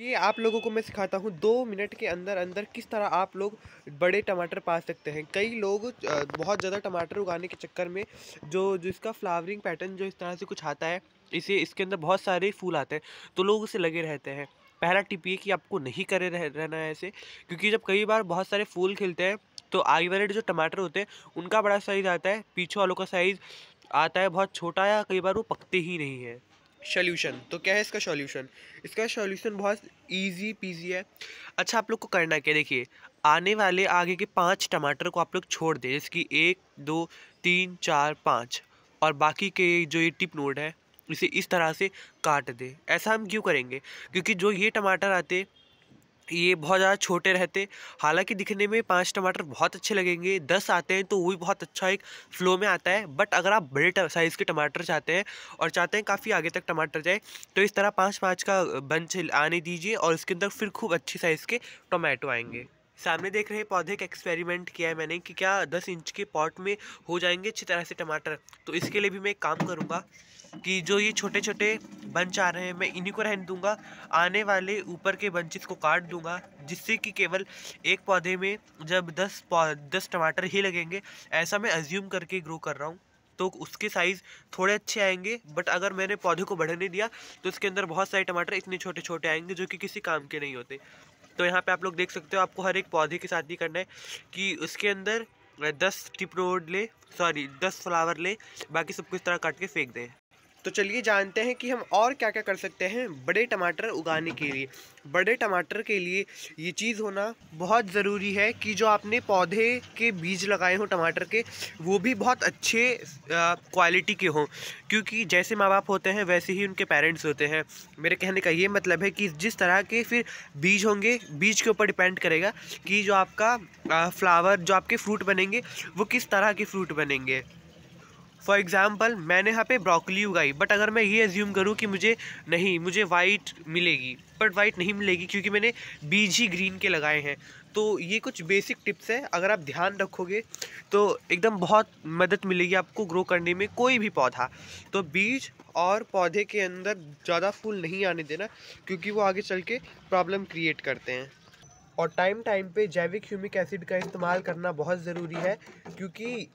ये आप लोगों को मैं सिखाता हूँ दो मिनट के अंदर अंदर किस तरह आप लोग बड़े टमाटर पा सकते हैं कई लोग बहुत ज़्यादा टमाटर उगाने के चक्कर में जो जिसका फ्लावरिंग पैटर्न जो इस तरह से कुछ आता है इसे इसके अंदर बहुत सारे फूल आते हैं तो लोग उसे लगे रहते हैं पहला टिप ये कि आपको नहीं करे रह, रहना है ऐसे क्योंकि जब कई बार बहुत सारे फूल खिलते हैं तो आगे वाले जो टमाटर होते हैं उनका बड़ा साइज़ आता है पीछे वालों का साइज़ आता है बहुत छोटा या कई बार वो पकते ही नहीं है सॉल्यूशन तो क्या है इसका सॉल्यूशन इसका सॉल्यूशन बहुत इजी पीजी है अच्छा आप लोग को करना क्या देखिए आने वाले आगे के पांच टमाटर को आप लोग छोड़ दें जैसे कि एक दो तीन चार पाँच और बाकी के जो ये टिप नोट है इसे इस तरह से काट दें ऐसा हम क्यों करेंगे क्योंकि जो ये टमाटर आते ये बहुत ज़्यादा छोटे रहते हालांकि दिखने में पांच टमाटर बहुत अच्छे लगेंगे दस आते हैं तो वो भी बहुत अच्छा एक फ्लो में आता है बट अगर आप बड़े साइज़ के टमाटर चाहते हैं और चाहते हैं काफ़ी आगे तक टमाटर जाए तो इस तरह पाँच पाँच का बंच आने दीजिए और इसके अंदर फिर खूब अच्छी साइज़ के टोमेटो आएंगे सामने देख रहे पौधे का एक्सपेरिमेंट किया है मैंने कि क्या दस इंच के पॉट में हो जाएंगे अच्छी तरह से टमाटर तो इसके लिए भी मैं एक काम करूँगा कि जो ये छोटे छोटे बंच आ रहे हैं मैं इन्हीं को रहने दूंगा आने वाले ऊपर के बंचेस को काट दूंगा जिससे कि केवल एक पौधे में जब दस दस टमाटर ही लगेंगे ऐसा मैं अज्यूम करके ग्रो कर रहा हूँ तो उसके साइज़ थोड़े अच्छे आएंगे बट अगर मैंने पौधे को बढ़ने दिया तो उसके अंदर बहुत सारे टमाटर इतने छोटे छोटे आएंगे जो कि किसी काम के नहीं होते तो यहाँ पे आप लोग देख सकते हो आपको हर एक पौधे के साथ ही करना है कि उसके अंदर दस टिपरोड ले सॉरी दस फ्लावर ले बाकी सब कुछ तरह काट के फेंक दें तो चलिए जानते हैं कि हम और क्या क्या कर सकते हैं बड़े टमाटर उगाने के लिए बड़े टमाटर के लिए ये चीज़ होना बहुत ज़रूरी है कि जो आपने पौधे के बीज लगाए हों टमाटर के वो भी बहुत अच्छे क्वालिटी के हों क्योंकि जैसे माँ बाप होते हैं वैसे ही उनके पेरेंट्स होते हैं मेरे कहने का ये मतलब है कि जिस तरह के फिर बीज होंगे बीज के ऊपर डिपेंड करेगा कि जो आपका फ्लावर जो आपके फ्रूट बनेंगे वो किस तरह के फ्रूट बनेंगे फॉर एग्ज़ाम्पल मैंने यहाँ पे ब्रोकली उगाई बट अगर मैं ये एज्यूम करूँ कि मुझे नहीं मुझे वाइट मिलेगी बट वाइट नहीं मिलेगी क्योंकि मैंने बीज ही ग्रीन के लगाए हैं तो ये कुछ बेसिक टिप्स हैं अगर आप ध्यान रखोगे तो एकदम बहुत मदद मिलेगी आपको ग्रो करने में कोई भी पौधा तो बीज और पौधे के अंदर ज़्यादा फूल नहीं आने देना क्योंकि वो आगे चल के प्रॉब्लम क्रिएट करते हैं और टाइम टाइम पे जैविक ह्यूमिक एसिड का इस्तेमाल करना बहुत ज़रूरी है क्योंकि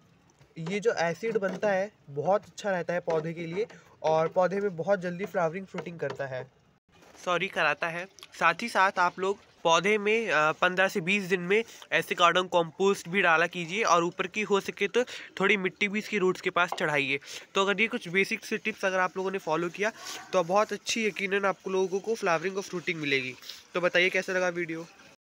ये जो एसिड बनता है बहुत अच्छा रहता है पौधे के लिए और पौधे में बहुत जल्दी फ्लावरिंग फ्रूटिंग करता है सॉरी कराता है साथ ही साथ आप लोग पौधे में पंद्रह से बीस दिन में ऐसे गार्डन कॉम्पोस्ट भी डाला कीजिए और ऊपर की हो सके तो थोड़ी मिट्टी भी इसकी रूट्स के पास चढ़ाइए तो अगर ये कुछ बेसिक से टिप्स अगर आप लोगों ने फॉलो किया तो बहुत अच्छी यकीनन आप लोगों को फ्लावरिंग और फ्रूटिंग मिलेगी तो बताइए कैसा लगा वीडियो